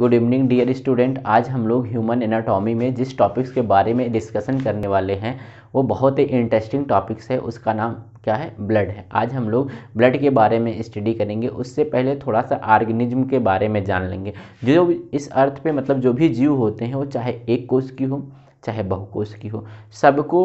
Good evening dear student आज हम लोग ह्यूमन एनाटॉमी में जिस टॉपिक्स के बारे में डिस्कशन करने वाले हैं वो बहुत ही इंटरेस्टिंग टॉपिक्स है उसका नाम क्या है ब्लड है आज हम लोग ब्लड के बारे में स्टडी करेंगे उससे पहले थोड़ा सा ऑर्गेनिज्म के बारे में जान लेंगे जो इस अर्थ पे मतलब जो भी जीव होते हैं वो चाहे एक कोष की हो चाहे बहुकोश की हो सबको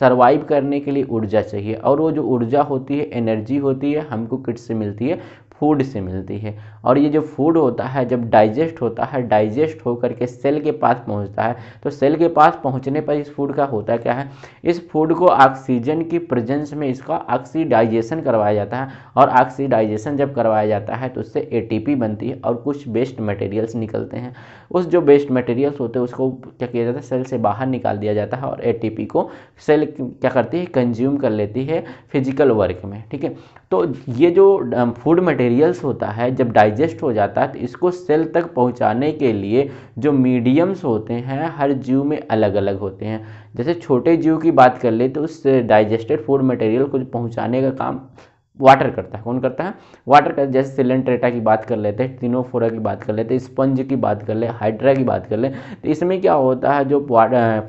सर्वाइव करने के लिए ऊर्जा चाहिए और वो जो ऊर्जा होती है एनर्जी होती है हमको किट से मिलती है फूड से मिलती है और ये जो फूड होता है जब डाइजेस्ट होता है डाइजेस्ट होकर के सेल के पास पहुंचता है तो सेल के पास पहुंचने पर इस फूड का होता क्या है इस फूड को ऑक्सीजन की प्रेजेंस में इसका ऑक्सीडाइजेशन करवाया जाता है और ऑक्सीडाइजेशन जब करवाया जाता है तो उससे ए बनती है और कुछ वेस्ट मटेरियल्स निकलते हैं उस जो वेस्ट मटेरियल्स होते हैं उसको क्या किया जाता है सेल से बाहर निकाल दिया जाता है और ए को सेल क्या करती है कंज्यूम कर लेती है फिजिकल वर्क में ठीक है तो ये जो फूड um, मटेरियल्स होता है जब डाइजेस्ट डाइजेस्ट हो जाता है तो इसको सेल तक पहुंचाने के लिए जो मीडियम्स होते हैं हर जीव में अलग अलग होते हैं जैसे छोटे जीव की बात कर ले तो उस डाइजेस्टेड फूड मटेरियल को पहुँचाने का काम वाटर करता है कौन करता है वाटर कर जैसे सिलेंट्रेटा की बात कर लेते हैं टिनोफोरा की बात कर लेते हैं स्पंज की बात कर ले हाइड्रा की बात कर ले तो इसमें क्या होता है जो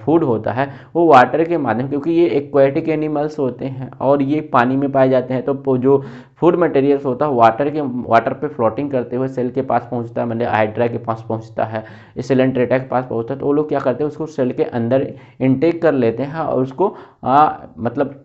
फूड होता है वो वाटर के माध्यम क्योंकि ये एक्वेटिक एनिमल्स होते हैं और ये पानी में पाए जाते हैं तो जो फूड मटेरियल्स होता है वाटर के वाटर पे फ्लोटिंग करते हुए सेल के पास पहुंचता है मतलब हाइड्रा के पास पहुंचता है सिलेंट्रेटा के पास पहुंचता है तो वो लोग क्या करते हैं उसको सेल के अंदर इनटेक कर लेते हैं और उसको आ, मतलब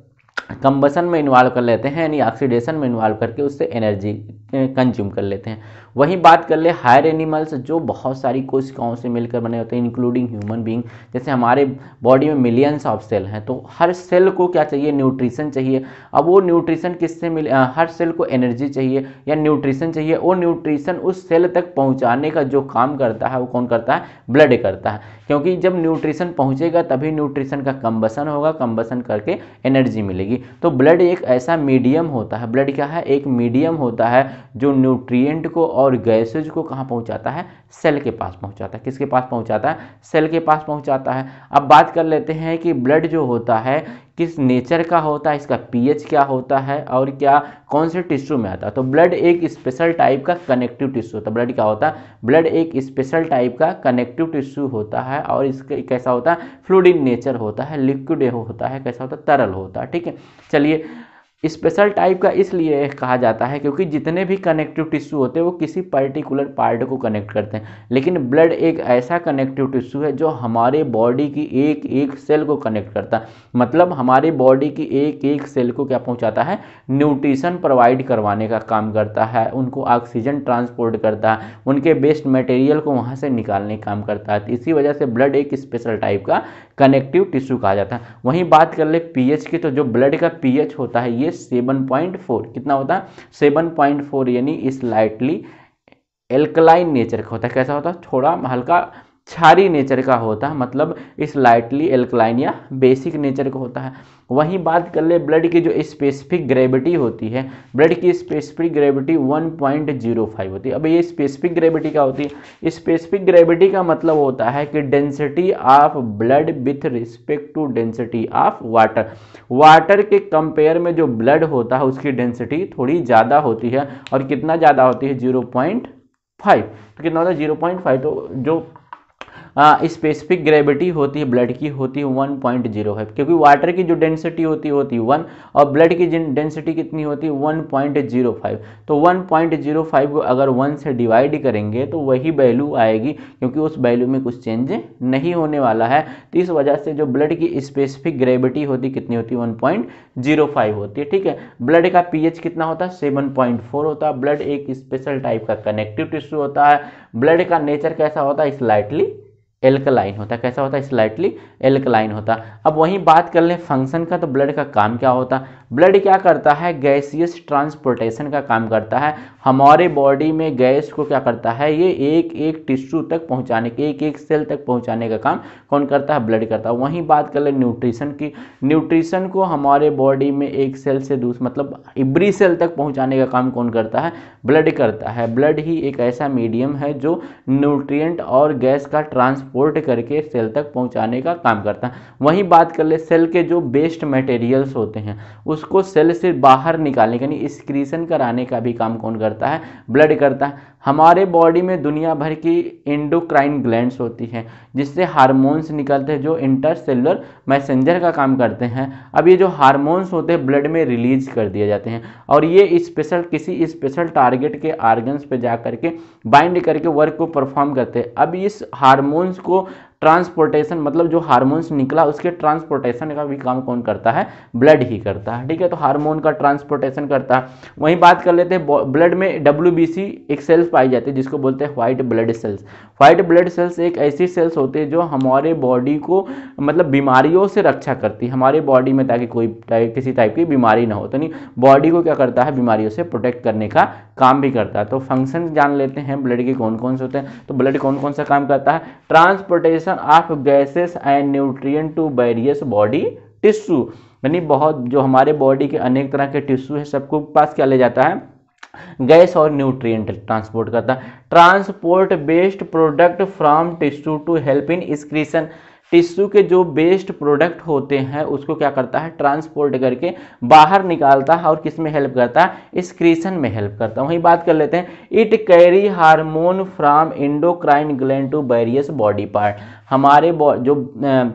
कंबसन में इन्वॉल्व कर लेते हैं यानी ऑक्सीडेशन में इन्वॉल्व करके उससे एनर्जी कंज्यूम eh, कर लेते हैं वहीं बात कर ले हायर एनिमल्स जो बहुत सारी कोशिकाओं से मिलकर बने होते हैं इंक्लूडिंग ह्यूमन बींग जैसे हमारे बॉडी में मिलियंस ऑफ सेल हैं तो हर सेल को क्या चाहिए न्यूट्रिशन चाहिए अब वो न्यूट्रिशन किससे मिले हर सेल को एनर्जी चाहिए या न्यूट्रिशन चाहिए वो न्यूट्रिशन उस सेल तक पहुँचाने का जो काम करता है वो कौन करता है ब्लड करता है क्योंकि जब न्यूट्रिशन पहुँचेगा तभी न्यूट्रिशन का कम्बसन होगा कम्बसन करके एनर्जी मिलेगी तो ब्लड एक ऐसा मीडियम होता है ब्लड क्या है एक मीडियम होता है जो न्यूट्रिएंट को और और गैसेज को कहाँ पहुँचाता है सेल के पास पहुँचाता है किसके पास पहुँचाता है सेल के पास पहुँचाता है अब बात कर लेते हैं कि ब्लड जो होता है किस नेचर का होता है इसका पीएच क्या होता है और क्या कौन से टिश्यू में आता है तो ब्लड एक स्पेशल टाइप का कनेक्टिव टिश्यू होता है ब्लड क्या होता है ब्लड एक स्पेशल टाइप का कनेक्टिव टिश्यू होता है और इसका कैसा होता है फ्लूड इन नेचर होता है लिक्विड होता है कैसा होता है तरल होता है ठीक है चलिए स्पेशल टाइप का इसलिए कहा जाता है क्योंकि जितने भी कनेक्टिव टिश्यू होते हैं वो किसी पर्टिकुलर पार्ट को कनेक्ट करते हैं लेकिन ब्लड एक ऐसा कनेक्टिव टिश्यू है जो हमारे बॉडी की एक एक सेल को कनेक्ट करता है मतलब हमारे बॉडी की एक एक सेल को क्या पहुंचाता है न्यूट्रिशन प्रोवाइड करवाने का काम करता है उनको ऑक्सीजन ट्रांसपोर्ट करता है उनके बेस्ट मटेरियल को वहाँ से निकालने का काम करता है इसी वजह से ब्लड एक स्पेशल टाइप का कनेक्टिव टिश्यू कहा जाता है वहीं बात कर ले पीएच की तो जो ब्लड का पीएच होता है ये 7.4 कितना होता है 7.4 यानी स्लाइटली एल्कलाइन नेचर का होता है कैसा होता है थोड़ा हल्का छारी नेचर का होता है मतलब इस लाइटली एल्कलाइन या बेसिक नेचर का होता है वहीं बात कर ले ब्लड की जो स्पेसिफिक ग्रेविटी होती है ब्लड की स्पेसिफिक ग्रेविटी 1.05 होती है अब ये स्पेसिफिक ग्रेविटी का होती है स्पेसिफिक ग्रेविटी का मतलब होता है कि density of blood with respect to density of water water के कंपेयर में जो ब्लड होता है उसकी डेंसिटी थोड़ी ज़्यादा होती है और कितना ज़्यादा होती है जीरो पॉइंट फाइव तो कितना होता है जीरो पॉइंट फाइव तो जो स्पेसिफिक हाँ, ग्रेविटी होती है ब्लड की होती है वन पॉइंट जीरो है क्योंकि वाटर की जो डेंसिटी होती है होती है वन और ब्लड की डेंसिटी कितनी होती है वन पॉइंट जीरो फाइव तो वन पॉइंट जीरो फाइव को अगर वन से डिवाइड करेंगे तो वही वैल्यू आएगी क्योंकि उस वैल्यू में कुछ चेंज नहीं होने वाला है तो इस वजह से जो ब्लड की स्पेसिफिक ग्रेविटी होती कितनी होती है वन पॉइंट जीरो फाइव होती है ठीक है ब्लड का पीएच कितना होता है सेवन पॉइंट फोर होता है ब्लड एक स्पेशल टाइप का कनेक्टिव टिश्यू होता है ब्लड का नेचर कैसा होता है स्लाइटली एल्कलाइन होता कैसा होता स्लाइटली एल्कलाइन होता अब वहीं बात कर लें फंक्शन का तो ब्लड का काम क्या होता ब्लड क्या करता है गैसियस ट्रांसपोर्टेशन का काम करता है हमारे बॉडी में गैस को क्या करता है ये एक एक टिश्यू तक पहुंचाने एक एक सेल तक पहुंचाने का काम कौन करता है ब्लड करता है वहीं बात कर लें न्यूट्रिशन की न्यूट्रिशन को हमारे बॉडी में एक सेल से दूसरे मतलब इब्री सेल तक पहुँचाने का काम कौन करता है ब्लड करता है ब्लड ही एक ऐसा मीडियम है जो न्यूट्रियट और गैस का ट्रांस ट्रांसपोर्ट करके सेल तक पहुंचाने का काम करता है वहीं बात कर ले सेल के जो बेस्ट मटेरियल्स होते हैं उसको सेल से बाहर निकालने यानी स्क्रीसन कराने का भी काम कौन करता है ब्लड करता है हमारे बॉडी में दुनिया भर की इंडोक्राइन ग्लैंड्स होती हैं जिससे हार्मोन्स निकलते हैं जो इंटरसेलुलर मैसेंजर का काम करते हैं अब ये जो हार्मोन्स होते हैं ब्लड में रिलीज कर दिए जाते हैं और ये स्पेशल किसी स्पेशल टारगेट के आर्गन्स पे जा करके बाइंड करके वर्क को परफॉर्म करते हैं अब इस हारमोन्स को ट्रांसपोर्टेशन मतलब जो हार्मोन्स निकला उसके ट्रांसपोर्टेशन का भी काम कौन करता है ब्लड ही करता है ठीक है तो हार्मोन का ट्रांसपोर्टेशन करता है वहीं बात कर लेते हैं ब्लड में डब्ल्यू एक सेल्स पाई जाती है जिसको बोलते हैं white blood cells white blood cells एक ऐसी सेल्स होती है जो हमारे बॉडी को मतलब बीमारियों से रक्षा करती है हमारे बॉडी में ताकि कोई ताकि किसी टाइप की बीमारी ना हो तो नहीं बॉडी को क्या करता है बीमारियों से प्रोटेक्ट करने का काम भी करता है तो फंक्शन जान लेते हैं ब्लड के कौन कौन से होते हैं तो ब्लड कौन कौन सा काम करता है transportation transfer of gases and nutrient to various body tissue यानी बहुत जो हमारे बॉडी के अनेक तरह के टिश्यू है सबको पास क्या ले जाता है गैस और न्यूट्रिएंट ट्रांसपोर्ट करता है transport based product from tissue to help in excretion tissue के जो बेस्ट प्रोडक्ट होते हैं उसको क्या करता है ट्रांसपोर्ट करके बाहर निकालता है और किस में हेल्प करता है स्क्रीशन में हेल्प करता है वहीं बात कर लेते हैं it carry hormone from endocrine gland to various body part हमारे जो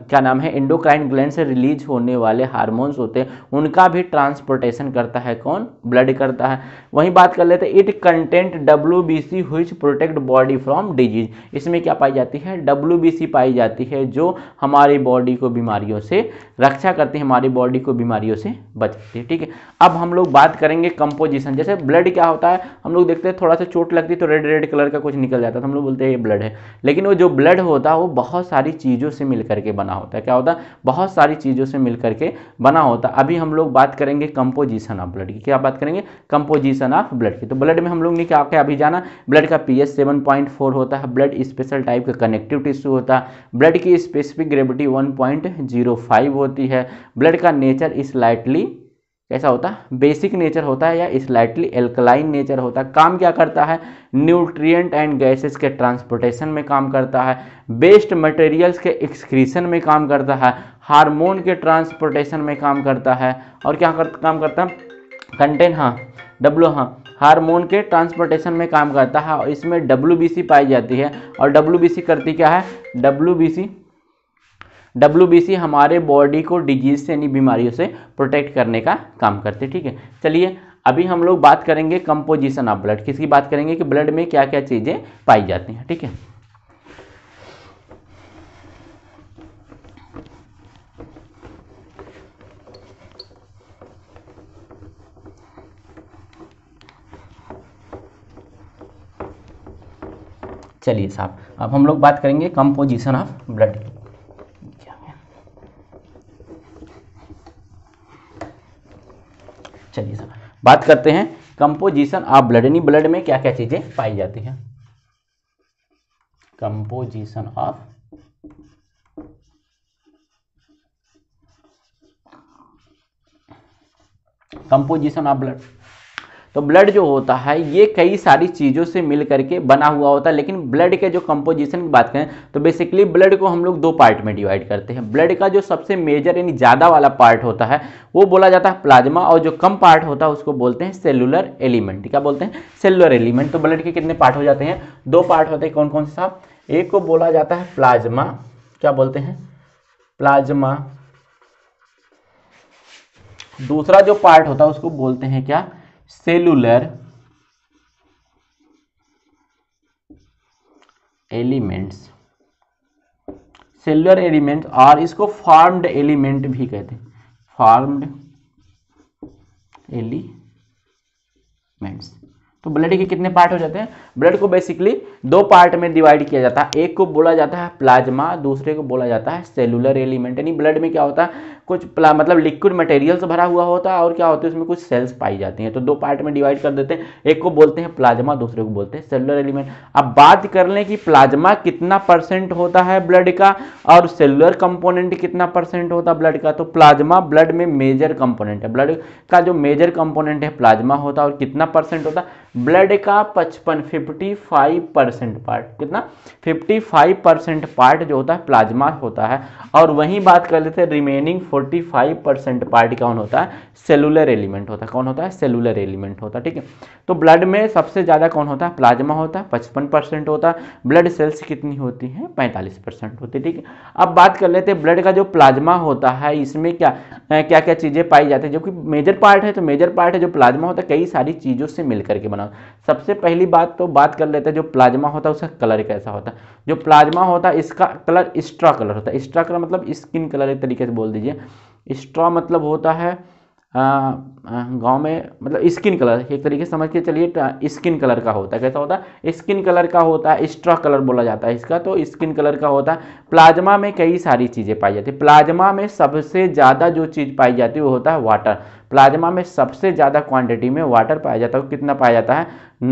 क्या नाम है इंडोक्राइन ग्लैंड से रिलीज होने वाले हार्मोन्स होते हैं उनका भी ट्रांसपोर्टेशन करता है कौन ब्लड करता है वहीं बात कर लेते हैं it content W B C हुई प्रोटेक्ट बॉडी फ्रॉम डिजीज इसमें क्या पाई जाती है डब्ल्यू बी सी पाई जाती है जो हमारी बॉडी को बीमारियों से रक्षा करती है हमारी बॉडी को बीमारियों से बचाती है ठीक है अब हम लोग बात करेंगे कंपोजिशन जैसे ब्लड क्या होता है हम लोग देखते हैं थोड़ा सा चोट लगती है तो रेड रेड कलर का कुछ निकल जाता है तो हम लोग बोलते हैं ये ब्लड है लेकिन वो जो ब्लड होता है वो बहुत बहुत सारी चीज़ों से मिल करके बना होता है क्या होता है बहुत सारी चीज़ों से मिल करके बना होता है अभी हम लोग बात करेंगे कंपोजिशन ऑफ ब्लड की क्या बात करेंगे कंपोजिशन ऑफ ब्लड की तो ब्लड में हम लोग ने क्या क्या अभी जाना ब्लड का पी एच होता है ब्लड स्पेशल टाइप का कनेक्टिव टिश्यू होता है ब्लड की स्पेसिफिक ग्रेविटी वन होती है ब्लड का नेचर स्लाइटली कैसा होता है बेसिक नेचर होता है या स्लाइटली एल्कलाइन नेचर होता है काम क्या करता है न्यूट्रिएंट एंड गैसेस के ट्रांसपोर्टेशन में काम करता है बेस्ट मटेरियल्स के एक्सक्रीशन में काम करता है हार्मोन के ट्रांसपोर्टेशन में काम करता है और क्या कर, काम करता है कंटेन हाँ डब्लू हाँ हार्मोन के ट्रांसपोर्टेशन में काम करता है और इसमें डब्ल्यू पाई जाती है और डब्ल्यू करती क्या है डब्ल्यू डब्ल्यू हमारे बॉडी को डिजीज से यानी बीमारियों से प्रोटेक्ट करने का काम करते ठीक है चलिए अभी हम लोग बात करेंगे कंपोजिशन ऑफ ब्लड किसकी बात करेंगे कि ब्लड में क्या क्या चीज़ें पाई जाती हैं ठीक है थीके? चलिए साहब अब हम लोग बात करेंगे कंपोजिशन ऑफ ब्लड की बात करते हैं कंपोजिशन ऑफ ब्लड यानी ब्लड में क्या क्या चीजें पाई जाती हैं composition of composition of blood तो ब्लड जो होता है ये कई सारी चीज़ों से मिल करके बना हुआ होता है लेकिन ब्लड के जो कंपोजिशन की बात करें तो बेसिकली ब्लड को हम लोग दो पार्ट में डिवाइड करते हैं ब्लड का जो सबसे मेजर यानी ज़्यादा वाला पार्ट होता है वो बोला जाता है प्लाज्मा और जो कम पार्ट होता है उसको बोलते हैं सेलुलर एलिमेंट क्या बोलते हैं सेलुलर एलिमेंट तो ब्लड के कितने पार्ट हो जाते हैं दो पार्ट होते हैं कौन कौन से साहब एक को बोला जाता है प्लाज्मा क्या बोलते हैं प्लाज्मा दूसरा जो पार्ट होता है उसको बोलते हैं क्या सेलुलर एलिमेंट्स सेलुलर एलिमेंट और इसको फॉर्म्ड एलिमेंट भी कहते हैं फॉर्म्ड एलिमेंट्स तो ब्लड के कितने पार्ट हो जाते हैं ब्लड को बेसिकली दो पार्ट में डिवाइड किया जाता है एक को बोला जाता है प्लाज्मा दूसरे को बोला जाता है सेलुलर एलिमेंट यानी ब्लड में क्या होता है कुछ प्ला मतलब लिक्विड मटेरियल से भरा हुआ होता है और क्या होता है उसमें कुछ सेल्स पाई जाती हैं तो दो पार्ट में डिवाइड कर देते हैं एक को बोलते हैं प्लाज्मा दूसरे को बोलते हैं सेलुलर एलिमेंट अब बात कर लें कि प्लाज्मा कितना परसेंट होता है ब्लड का और सेलुलर कंपोनेंट कितना परसेंट होता है ब्लड का तो प्लाज्मा ब्लड में मेजर कंपोनेंट है ब्लड का जो मेजर कंपोनेंट है प्लाज्मा होता है और कितना परसेंट होता है ब्लड का पचपन फिफ्टी फाइव परसेंट पार्ट कितना फिफ्टी फाइव परसेंट पार्ट जो होता है प्लाज्मा होता है और वहीं बात कर लेते हैं रिमेनिंग 45 परसेंट पार्ट कौन होता है सेलुलर एलिमेंट होता है कौन होता है सेलुलर एलिमेंट होता है ठीक है तो ब्लड में सबसे ज़्यादा कौन होता है प्लाज्मा होता है पचपन परसेंट होता है ब्लड सेल्स कितनी होती हैं पैंतालीस परसेंट होती है ठीक है अब बात कर लेते हैं ब्लड का जो प्लाज्मा होता है इसमें क्या क्या क्या चीज़ें पाई जाती हैं जो कि मेजर पार्ट है तो मेजर पार्ट है जो प्लाज्मा होता है कई सारी चीज़ों से मिल करके बना सबसे पहली बात तो बात कर लेते हैं जो प्लाज्मा होता है उसका कलर कैसा होता है जो प्लाज्मा होता है इसका कलर एक्स्ट्रा कलर होता है एक्स्ट्रा कलर मतलब स्किन कलर एक तरीके से बोल दीजिए स्ट्रॉ मतलब होता है गांव में मतलब स्किन कलर एक तरीके से समझ के चलिए स्किन कलर का होता है कैसा होता है स्किन कलर का होता है स्ट्रॉ कलर बोला जाता है इसका तो स्किन कलर का होता है प्लाज्मा में कई सारी चीज़ें पाई जाती है प्लाज्मा में सबसे ज़्यादा जो चीज़ पाई जाती है वो होता है वाटर प्लाज्मा में सबसे ज़्यादा क्वांटिटी में वाटर पाया जाता है कितना पाया जाता है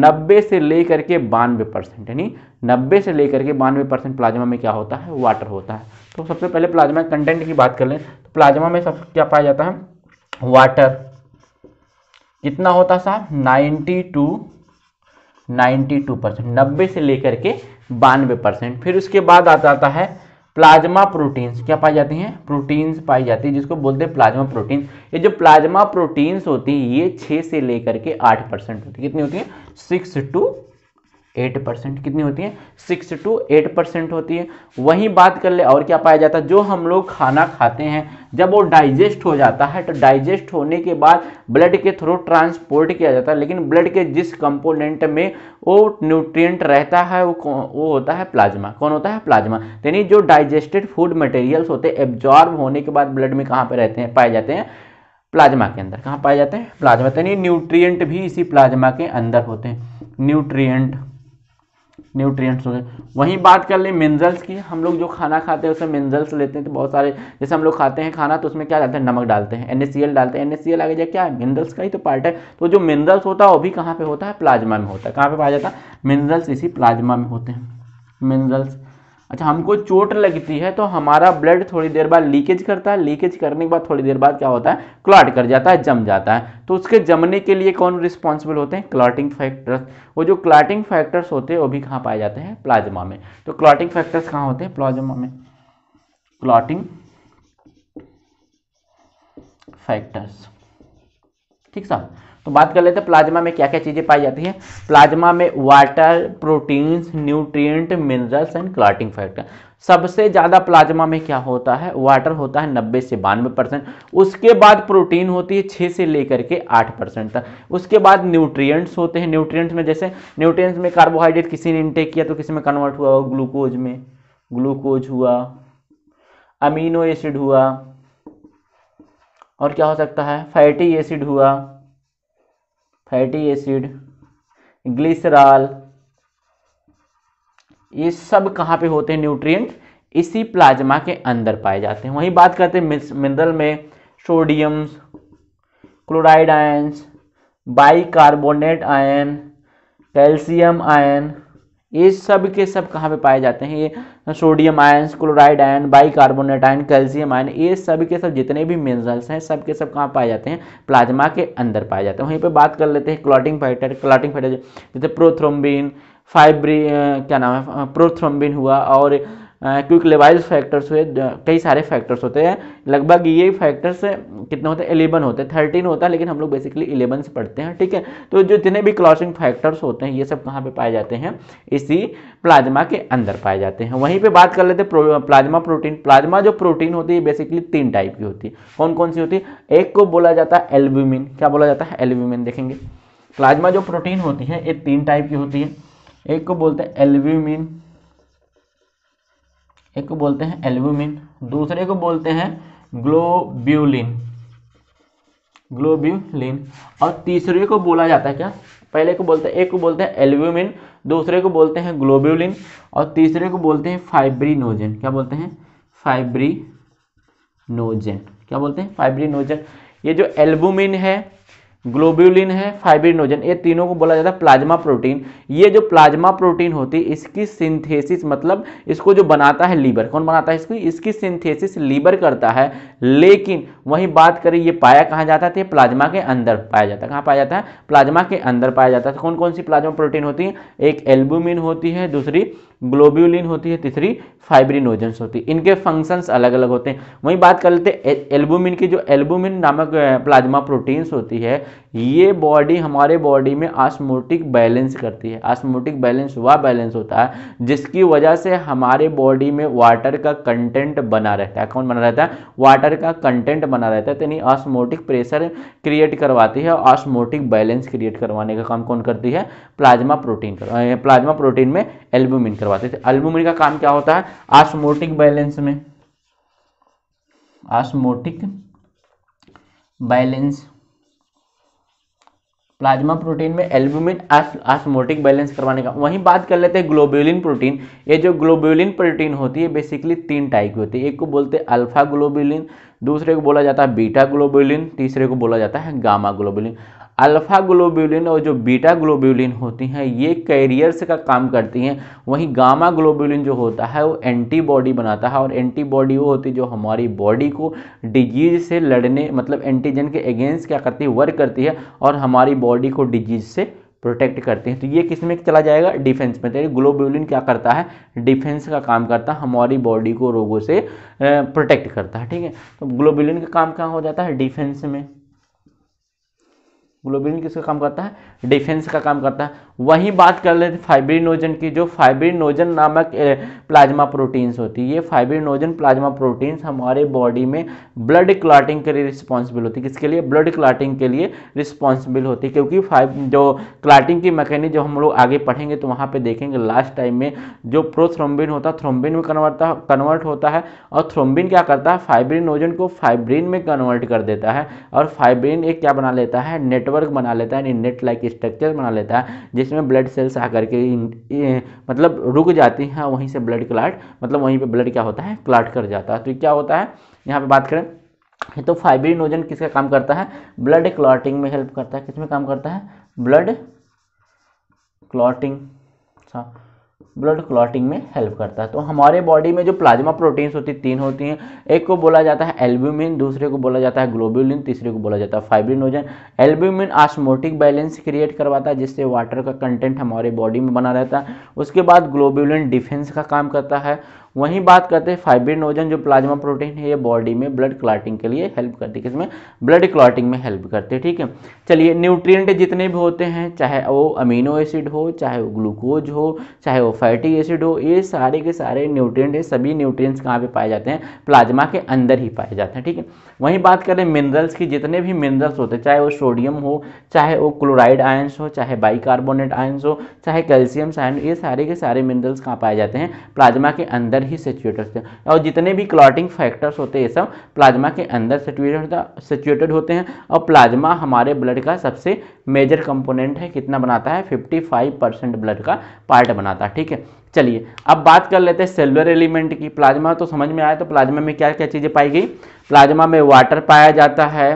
नब्बे से लेकर के बानवे परसेंट यानी नब्बे से लेकर के बानवे परसेंट प्लाज्मा में क्या होता है वाटर होता है तो सबसे पहले प्लाज्मा कंटेंट की बात कर लें तो प्लाज्मा में सब क्या पाया जाता है वाटर कितना होता साहब ninety two ninety two percent नब्बे से लेकर के बानवे परसेंट फिर उसके बाद आ जाता है प्लाज्मा प्रोटीन्स क्या पाई जाती हैं प्रोटीन्स पाई जाती है जिसको बोलते हैं प्लाज्मा प्रोटीन ये जो प्लाज्मा प्रोटीन्स होती है ये छः से लेकर के आठ परसेंट होती है कितनी होती है सिक्स टू एट परसेंट कितनी होती है सिक्स टू एट परसेंट होती है वहीं बात कर ले और क्या पाया जाता है जो हम लोग खाना खाते हैं जब वो डाइजेस्ट हो जाता है तो डाइजेस्ट होने के बाद ब्लड के थ्रू ट्रांसपोर्ट किया जाता है लेकिन ब्लड के जिस कंपोनेंट में वो न्यूट्रिएंट रहता है वो वो होता है प्लाज्मा कौन होता है प्लाज्मा यानी जो डाइजेस्टेड फूड मटेरियल्स होते हैं एब्जॉर्ब होने के बाद ब्लड में कहाँ पर रहते हैं पाए जाते हैं प्लाज्मा के अंदर कहाँ पाए जाते हैं प्लाज्मा तो यानी न्यूट्रियट भी इसी प्लाज्मा के अंदर होते हैं न्यूट्रियट न्यूट्रिएंट्स हो गए वहीं बात कर लें मिनरल्स की हम लोग जो खाना खाते हैं उसमें मिनरल्स लेते हैं तो बहुत सारे जैसे हम लोग खाते हैं खाना तो उसमें क्या डालते हैं नमक डालते हैं एन डालते हैं एन आगे जाए क्या है मिनरल्स का ही तो पार्ट है तो जो मिनरल्स होता है वो भी कहाँ पर होता है प्लाज्मा में होता है कहाँ पर पाया जाता है मिनरल्स इसी प्लाज्मा में होते हैं मिनरल्स अच्छा हमको चोट लगती है तो हमारा ब्लड थोड़ी देर बाद लीकेज करता है लीकेज करने के बाद थोड़ी देर बाद क्या होता है क्लॉट कर जाता है जम जाता है तो उसके जमने के लिए कौन रिस्पॉन्सिबल होते हैं क्लॉटिंग फैक्टर्स वो जो क्लॉटिंग फैक्टर्स होते हैं वो भी कहाँ पाए जाते हैं प्लाज्मा में तो क्लॉटिंग फैक्टर्स कहाँ होते हैं प्लाज्मा में क्लॉटिंग फैक्टर्स ठीक साहब तो बात कर लेते हैं प्लाज्मा में क्या क्या चीज़ें पाई जाती है प्लाज्मा में water proteins nutrient minerals and clotting factor सबसे ज़्यादा प्लाज्मा में क्या होता है वाटर होता है नब्बे से बानवे परसेंट उसके बाद प्रोटीन होती है 6 से लेकर के आठ परसेंट तक उसके बाद न्यूट्रिएंट्स होते हैं न्यूट्रिएंट्स में जैसे न्यूट्रिएंट्स में कार्बोहाइड्रेट किसी ने इंटेक किया तो किसी में कन्वर्ट हुआ ग्लूकोज में ग्लूकोज हुआ अमीनो एसिड हुआ और क्या हो सकता है फैटी एसिड हुआ फैटी एसिड ग्लिसराल ये सब कहाँ पे होते हैं न्यूट्रिएंट इसी प्लाज्मा के अंदर पाए जाते हैं वहीं बात करते हैं मिनरल में sodiums chloride ions bicarbonate ion calcium ion ये सब के सब कहाँ पे पाए जाते हैं ये sodium ion chloride ion bicarbonate ion calcium ion ये सब के सब जितने भी मिनरल्स हैं सब के सब कहाँ पाए जाते हैं प्लाज्मा के अंदर पाए जाते हैं वहीं पे बात कर लेते हैं क्लॉटिंग फाइटर क्लॉटिंग फाइटर जैसे प्रोथ्रोम्बिन फाइब्री क्या नाम है प्रोथ्रोम्बिन हुआ और क्विक लेवाइज फैक्टर्स हुए कई सारे फैक्टर्स होते हैं लगभग ये फैक्टर्स कितने होते हैं एलेवन होते हैं थर्टीन होता है लेकिन हम लोग बेसिकली इलेवन से पढ़ते हैं ठीक है तो जो जितने भी क्लॉसिंग फैक्टर्स होते हैं ये सब कहाँ पर पाए जाते हैं इसी प्लाज्मा के अंदर पाए जाते हैं वहीं पर बात कर लेते हैं प्लाज्मा प्रोटीन प्लाज्मा जो प्रोटीन होती है बेसिकली तीन टाइप की होती है कौन कौन सी होती है एक को बोला जाता है एल्ब्यूमिन क्या बोला जाता है एल्ब्यूमिन देखेंगे प्लाज्मा जो प्रोटीन होती है ये तीन टाइप की होती है एक को बोलते हैं एल्ब्यूमिन एक को बोलते हैं एल्बुमिन दूसरे को बोलते हैं ग्लोब्यूलिन ग्लोब्यूलिन और तीसरे को बोला जाता है क्या पहले को बोलते हैं एक को बोलते हैं एल्ब्यूमिन दूसरे को बोलते हैं ग्लोब्यूलिन और तीसरे को बोलते हैं फाइब्रिनोजन क्या बोलते हैं फाइब्रिनोजन क्या बोलते हैं फाइब्रिनोजन ये जो एल्बुमिन है ग्लोब्यूलिन है फाइब्रिनोजन ये तीनों को बोला जाता है प्लाज्मा प्रोटीन ये जो प्लाज्मा प्रोटीन होती है इसकी सिंथेसिस मतलब इसको जो बनाता है लीवर कौन बनाता है इसको इसकी सिंथेसिस लीवर करता है लेकिन वहीं बात करें ये पाया कहाँ जाता है प्लाज्मा के अंदर पाया जाता है कहाँ पाया जाता है प्लाज्मा के अंदर पाया जाता है तो कौन कौन सी प्लाज्मा प्रोटीन होती है एक एल्बुमिन होती है दूसरी ग्लोब्यूलिन होती है तीसरी फाइब्रिनोजन होती है इनके फंक्शंस अलग अलग होते हैं वहीं बात कर लेते हैं एल्बुमिन की जो एल्बुमिन नामक प्लाज्मा प्रोटीन्स होती है ये बॉडी हमारे बॉडी में आस्मोटिक बैलेंस करती है आस्मोटिक बैलेंस वह बैलेंस होता है जिसकी वजह से हमारे बॉडी में वाटर का कंटेंट बना रहता है कौन बना रहता है वाटर का कंटेंट बना रहता है यानी ऑस्मोटिक प्रेशर क्रिएट करवाती है ऑस्मोटिक बैलेंस क्रिएट करवाने का काम कौन करती है प्लाज्मा प्रोटीन प्लाज्मा प्रोटीन में एल्बुमिन करवाते थे अल्बुमिन का काम क्या होता है आसमोटिक बैलेंस में आसमोटिक बैलेंस प्लाज्मा प्रोटीन में एल्बुमिन आस्मोटिक बैलेंस करवाने का वहीं बात कर लेते हैं ग्लोब्यूलिन प्रोटीन ये जो ग्लोब्यूलिन प्रोटीन होती है बेसिकली तीन टाइप की होती है एक को बोलते हैं अल्फा ग्लोब्यूलिन दूसरे को बोला जाता है बीटा ग्लोब्यूलिन तीसरे को बोला जाता है गामा ग्लोब्यूलिन अल्फा ग्लोब्यूलिन और जो बीटा ग्लोब्यूलिन होती हैं ये कैरियर्स का काम करती हैं वहीं गामा ग्लोब्यूलिन जो होता है वो एंटीबॉडी बनाता है और एंटीबॉडी वो होती है जो हमारी बॉडी को डिजीज से लड़ने मतलब एंटीजन के अगेंस्ट क्या करती है वर्क करती है और हमारी बॉडी को डिजीज से प्रोटेक्ट करते हैं तो ये किस में चला जाएगा डिफेंस में तो ग्लोब्यूलिन क्या करता है डिफेंस का काम करता है हमारी बॉडी को रोगों से प्रोटेक्ट करता है ठीक है तो ग्लोब्यूलिन का काम क्या हो जाता है डिफेंस में ग्लोबिन किसका काम करता है डिफेंस का काम करता है वहीं बात कर लेते फाइब्रिनोजन की जो फाइब्रिनोजन नामक प्लाज्मा प्रोटीन्स होती है ये फाइब्रिनोजन प्लाज्मा प्रोटीन्स हमारे बॉडी में ब्लड क्लाटिंग के लिए रिस्पॉन्सिबल होती है किसके लिए ब्लड क्लाटिंग के लिए रिस्पॉन्सिबल होती है क्योंकि फाइब जो क्लाटिंग की मैकेनिक जो हम लोग आगे पढ़ेंगे तो वहाँ पर देखेंगे लास्ट टाइम में जो प्रोथ्रोम्बिन होता है थ्रोम्बिन में कन्वर्ट कन्वर्ट होता है और थ्रोम्बिन क्या करता है फाइब्रिनोजन को फाइब्रिन में कन्वर्ट कर देता है और फाइब्रिन एक क्या बना लेता है नेटवर्क नेटवर्क बना लेता है नेट लाइक स्ट्रक्चर बना लेता है जिसमें ब्लड सेल्स आकर के मतलब रुक जाती हैं वहीं से ब्लड क्लाट मतलब वहीं पर ब्लड क्या होता है क्लाट कर जाता है तो क्या होता है यहाँ पर बात करें तो फाइब्रिन ओजन किसका काम करता है ब्लड क्लॉटिंग में हेल्प करता है किसमें काम करता है ब्लड क्लॉटिंग अच्छा ब्लड क्लॉटिंग में हेल्प करता है तो हमारे बॉडी में जो प्लाज्मा प्रोटीन्स होती है तीन होती हैं एक को बोला जाता है एल्ब्यूमिन दूसरे को बोला जाता है ग्लोब्यूलिन तीसरे को बोला जाता है fibrinogen albumin osmotic balance create करवाता है जिससे वाटर का कंटेंट हमारे बॉडी में बना रहता है उसके बाद ग्लोब्यूलिन डिफेंस का काम करता है वहीं बात करते हैं फाइब्रिनोजन जो प्लाज्मा प्रोटीन है ये बॉडी में ब्लड क्लाटिंग के लिए हेल्प करते हैं किसमें ब्लड क्लाटिंग में हेल्प करते हैं ठीक है चलिए न्यूट्रिएंट जितने भी होते हैं चाहे वो अमीनो एसिड हो चाहे वो ग्लूकोज हो चाहे वो फैटी एसिड हो ये सारे के सारे न्यूट्रियट सभी न्यूट्रियस कहाँ पर पाए जाते हैं प्लाज्मा के अंदर ही पाए जाते हैं ठीक है वहीं बात करें मिनरल्स की जितने भी मिनरल्स होते हैं चाहे वो सोडियम हो चाहे वो क्लोराइड आयंस हो चाहे बाइकार्बोनेट आयंस हो चाहे कैल्शियम साइन ये सारे के सारे मिनरल्स कहाँ पाए जाते हैं प्लाज्मा के अंदर ही सेचुएटेड होते हैं और जितने भी क्लॉटिंग फैक्टर्स होते हैं ये सब प्लाज्मा के अंदर सेचुएटेड सेचुएटेड होते हैं और प्लाज्मा हमारे ब्लड का सबसे मेजर कंपोनेंट है कितना बनाता है 55 परसेंट ब्लड का पार्ट बनाता है ठीक है चलिए अब बात कर लेते हैं सेलुलर एलिमेंट की प्लाज्मा तो समझ में आया तो प्लाज्मा में क्या क्या चीज़ें पाई गई प्लाज्मा में वाटर पाया जाता है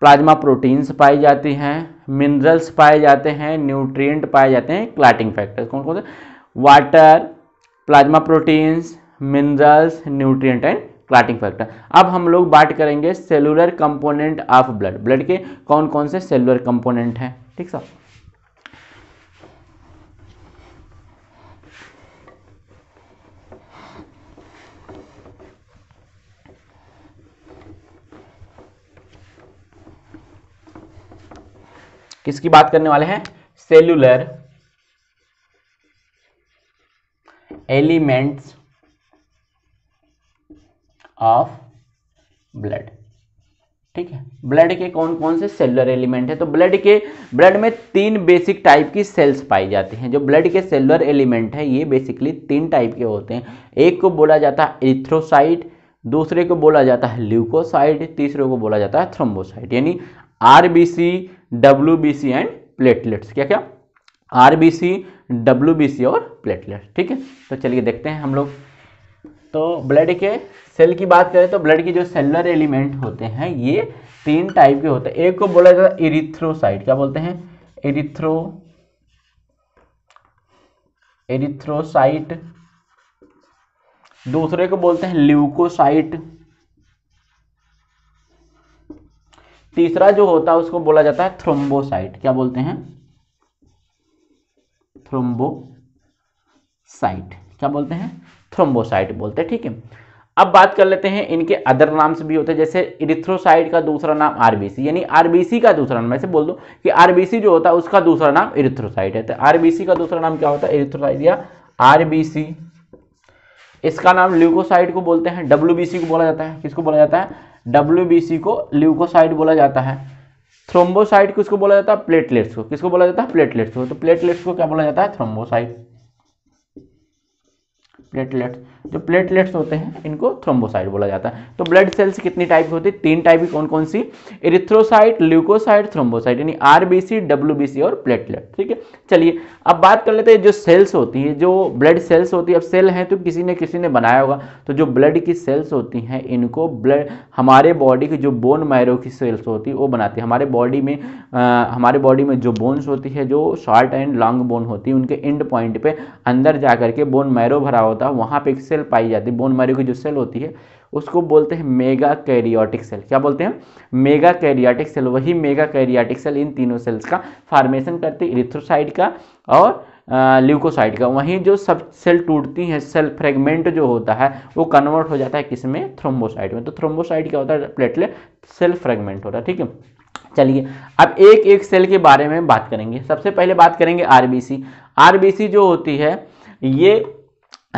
प्लाज्मा प्रोटीन्स पाई जाती हैं मिनरल्स पाए जाते हैं न्यूट्रिएंट पाए जाते हैं क्लाटिंग फैक्टर्स कौन कौन से water plasma proteins minerals nutrient and clotting factor अब हम लोग बात करेंगे cellular component of blood blood के कौन कौन से सेलुलर कंपोनेंट हैं ठीक सर किसकी बात करने वाले हैं सेलुलर एलिमेंट्स ऑफ ब्लड ठीक है ब्लड के कौन कौन से सेलुलर एलिमेंट है तो ब्लड के ब्लड में तीन बेसिक टाइप की सेल्स पाई जाती हैं जो ब्लड के सेलुलर एलिमेंट है ये बेसिकली तीन टाइप के होते हैं एक को बोला जाता है इथ्रोसाइट दूसरे को बोला जाता है ल्यूकोसाइट तीसरे को बोला जाता है थ्रोम्बोसाइट यानी आरबीसी डब्ल्यू एंड प्लेटलेट्स क्या क्या आरबीसी डब्ल्यूबीसी और प्लेटलेट ठीक है तो चलिए देखते हैं हम लोग तो ब्लड के सेल की बात करें तो ब्लड के जो सेलर एलिमेंट होते हैं ये तीन टाइप के होते हैं एक को बोला जाता है इरिथ्रोसाइट क्या बोलते हैं इरिथ्रो एरिथ्रोसाइट दूसरे को बोलते हैं ल्यूकोसाइट तीसरा जो होता है उसको बोला जाता है थ्रोम्बोसाइट क्या बोलते हैं थ्रोम्बोसाइट क्या बोलते हैं थ्रोम्बोसाइट बोलते हैं ठीक है अब बात कर लेते हैं इनके अदर नाम्स भी होते हैं जैसे इरिथ्रोसाइट का दूसरा नाम आरबीसी यानी आरबीसी का दूसरा नाम ऐसे बोल दो कि आरबीसी जो होता है उसका दूसरा नाम इरिथ्रोसाइट है तो आरबीसी का दूसरा नाम क्या होता है इरिथ्रोसाइट या आरबीसी इसका नाम ल्यूकोसाइट को बोलते हैं सी को बोला जाता है किसको बोला जाता है सी को ल्यूकोसाइट बोला जाता है थ्रोम्बोसाइट किसको बोला जाता है प्लेटलेट्स को किसको बोला जाता है प्लेटलेट्स को तो प्लेटलेट्स को क्या बोला जाता है थ्रोम्बोसाइट प्लेटलेट्स जो प्लेटलेट्स होते हैं इनको थ्रोम्बोसाइट बोला जाता है तो ब्लड सेल्स कितनी टाइप की होती है तीन टाइप की कौन कौन सी इरिथ्रोसाइट ल्यूकोसाइट थ्रोम्बोसाइट यानी आरबीसी डब्ल्यूबीसी और प्लेटलेट ठीक है चलिए अब बात कर लेते हैं जो सेल्स होती है जो ब्लड सेल्स होती है अब सेल है तो किसी ने किसी ने बनाया होगा तो जो ब्लड की सेल्स होती हैं इनको ब्लड हमारे बॉडी की जो बोन मैरो की सेल्स होती है वो बनाती है हमारे बॉडी में आ, हमारे बॉडी में जो बोन्स होती है जो शॉर्ट एंड लॉन्ग बोन होती है उनके एंड पॉइंट पे अंदर जा करके बोन मैरो भरा होता है वहाँ पे एक सेल पाई जाती है बोन मैरो की जो सेल होती है उसको बोलते हैं मेगा कैरियोटिक सेल क्या बोलते हैं मेगा कैरियोटिक सेल वही मेगा कैरियोटिक सेल इन तीनों सेल्स का फार्मेशन करती है इरिथ्रोसाइड का और ल्यूकोसाइड का वहीं जो सब सेल टूटती हैं सेल फ्रेगमेंट जो होता है वो कन्वर्ट हो जाता है किस में थ्रोम्बोसाइड में तो थ्रोम्बोसाइड क्या होता है प्लेटलेट सेल फ्रेगमेंट होता है ठीक है चलिए अब एक एक सेल के बारे में बात करेंगे सबसे पहले बात करेंगे आरबीसी आरबीसी जो होती है ये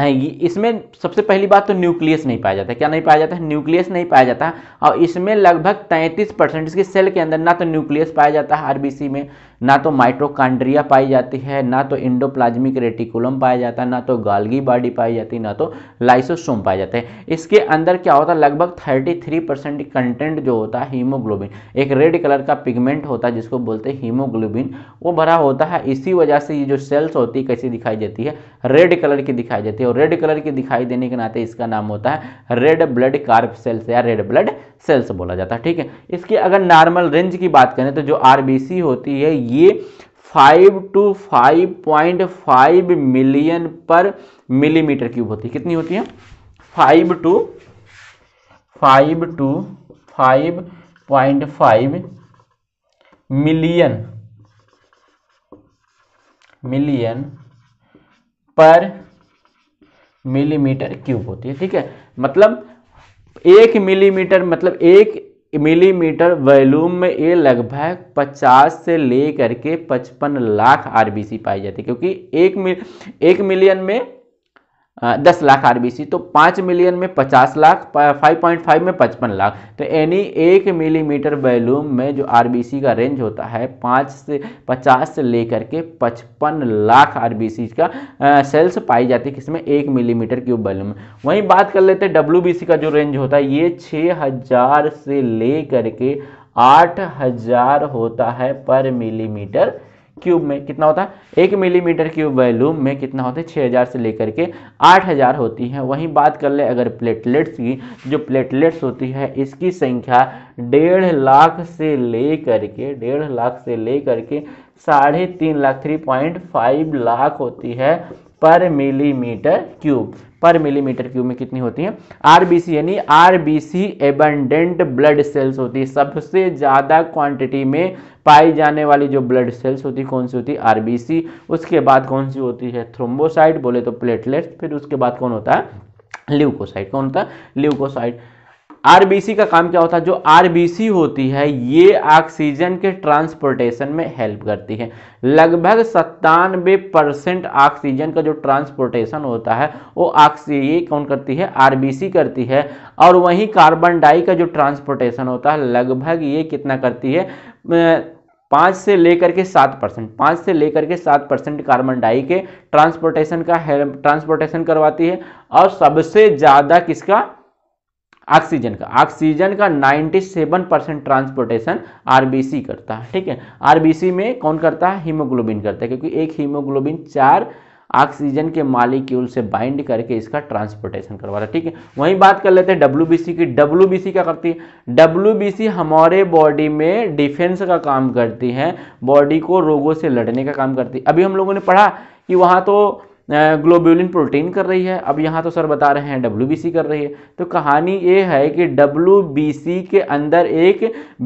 इसमें सबसे पहली बात तो न्यूक्लियस नहीं पाया जाता क्या नहीं पाया जाता है न्यूक्लियस नहीं पाया जाता और इसमें लगभग 33 परसेंट इसके सेल के अंदर ना तो न्यूक्लियस पाया जाता है आरबीसी में ना तो माइट्रोकांड्रिया पाई जाती है ना तो इंडोप्लाज्मिक रेटिकुलम पाया जाता है ना तो गालगी बॉडी पाई जाती है ना तो लाइसोसोम पाए जाते हैं इसके अंदर क्या होता है लगभग 33 परसेंट कंटेंट जो होता है हीमोग्लोबिन एक रेड कलर का पिगमेंट होता है जिसको बोलते हैं हीमोग्लोबिन वो भरा होता है इसी वजह से ये जो सेल्स होती है कैसी दिखाई देती है रेड कलर की दिखाई देती है और रेड कलर की दिखाई देने के नाते इसका नाम होता है रेड ब्लड कार्प सेल्स या रेड ब्लड सेल्स बोला जाता है ठीक है इसकी अगर नॉर्मल रेंज की बात करें तो जो आरबीसी होती है ये five to five point five million per millimetre cube होती है कितनी होती है five to five to five point five million million per millimetre cube होती है ठीक है मतलब एक मिलीमीटर मतलब एक मिलीमीटर वॉल्यूम में ये लगभग 50 से लेकर के 55 लाख आरबीसी पाई जाती है क्योंकि एक मिल एक मिलियन में दस लाख आरबीसी तो पाँच मिलियन में पचास लाख फाइव पॉइंट फाइव में पचपन लाख तो एनी एक मिलीमीटर बैलूम में जो आरबीसी का रेंज होता है पाँच से पचास से लेकर के पचपन लाख आरबीसी का आ, सेल्स पाई जाती है किसमें एक मिलीमीटर क्यूब बैलूम में वहीं बात कर लेते हैं डब्ल्यू का जो रेंज होता है ये छः हज़ार से लेकर के आठ हज़ार होता है पर मिलीमीटर क्यूब में कितना होता है एक मिलीमीटर क्यूब वैल्यूम में कितना होता है छः हज़ार से लेकर के हज़ार होती है वहीं बात कर ले अगर प्लेटलेट्स की जो प्लेटलेट्स होती है इसकी संख्या डेढ़ लाख से ले के डेढ़ लाख से ले के साढ़े तीन lakh three point five lakh होती है per millimetre cube per millimetre cube में कितनी होती है आरबीसी यानी आरबीसी एबंडेंट ब्लड सेल्स होती है सबसे ज़्यादा क्वांटिटी में पाई जाने वाली जो ब्लड सेल्स होती है कौन सी होती है आरबीसी उसके बाद कौन सी होती है थ्रोम्बोसाइट बोले तो प्लेटलेट्स फिर उसके बाद कौन होता है ल्यूकोसाइट कौन होता है ल्यूकोसाइट आरबीसी का काम क्या होता है जो आरबीसी होती है ये ऑक्सीजन के ट्रांसपोर्टेशन में हेल्प करती है लगभग सत्तानवे परसेंट ऑक्सीजन का जो ट्रांसपोर्टेशन होता है वो ऑक्सी ये कौन करती है आरबीसी करती है और वहीं कार्बन डाई का जो ट्रांसपोर्टेशन होता है लगभग ये कितना करती है पाँच से लेकर के सात परसेंट पाँच से लेकर के सात परसेंट कार्बन डाई के ट्रांसपोर्टेशन का ट्रांसपोर्टेशन करवाती है और सबसे ज़्यादा किसका ऑक्सीजन का ऑक्सीजन का 97 परसेंट ट्रांसपोर्टेशन आरबीसी करता है ठीक है आरबीसी में कौन करता है हीमोग्लोबिन करता है क्योंकि एक हीमोग्लोबिन चार ऑक्सीजन के मालिक्यूल से बाइंड करके इसका ट्रांसपोर्टेशन करवा रहा है ठीक है वहीं बात कर लेते हैं डब्ल्यू की डब्ल्यू क्या करती है डब्ल्यू हमारे बॉडी में डिफेंस का काम करती है बॉडी को रोगों से लड़ने का काम करती है अभी हम लोगों ने पढ़ा कि वहाँ तो ग्लोब्यूलिन प्रोटीन कर रही है अब यहाँ तो सर बता रहे हैं डब्ल्यू कर रही है तो कहानी ये है कि डब्ल्यू के अंदर एक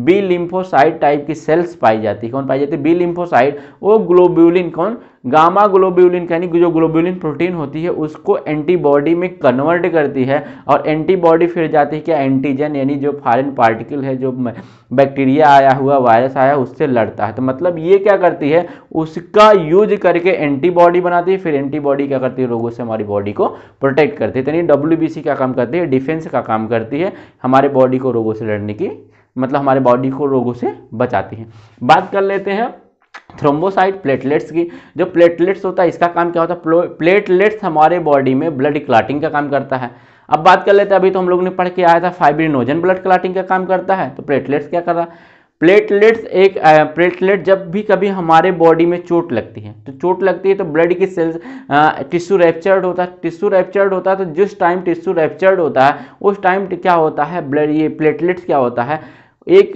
बी लिम्फोसाइड टाइप की सेल्स पाई जाती है कौन पाई जाती है बी लिम्फोसाइड वो ग्लोब्यूलिन कौन गामा ग्लोब्यूलिन यानी जो ग्लोब्यूलिन प्रोटीन होती है उसको एंटीबॉडी में कन्वर्ट करती है और एंटीबॉडी फिर जाती है क्या एंटीजन यानी जो फॉरन पार्टिकल है जो बैक्टीरिया आया हुआ वायरस आया उससे लड़ता है तो मतलब ये क्या करती है उसका यूज करके एंटीबॉडी बनाती है फिर एंटीबॉडी क्या करती है रोगों से हमारी बॉडी को प्रोटेक्ट करती है तो यानी डब्ल्यू क्या काम करती है डिफेंस का काम करती है हमारे बॉडी को रोगों से लड़ने की मतलब हमारे बॉडी को रोगों से बचाती है बात कर लेते हैं थ्रोम्बोसाइट प्लेटलेट्स की जो प्लेटलेट्स होता है इसका काम क्या होता है प्लेटलेट्स हमारे बॉडी में ब्लड क्लाटिंग का काम करता है अब बात कर लेते हैं अभी तो हम लोग ने पढ़ के आया था फाइब्रिनोजन ब्लड क्लाटिंग का काम करता है तो प्लेटलेट्स क्या कर रहा है प्लेटलेट्स एक प्लेटलेट जब भी कभी हमारे बॉडी में चोट लगती है तो चोट लगती है तो ब्लड की सेल्स टिश्यू रैप्चर्ड होता है टिश्यू रैप्चर्ड होता है तो जिस टाइम टिश्यू रैप्चर्ड होता है उस टाइम क्या होता है ब्लड ये प्लेटलेट्स क्या होता है एक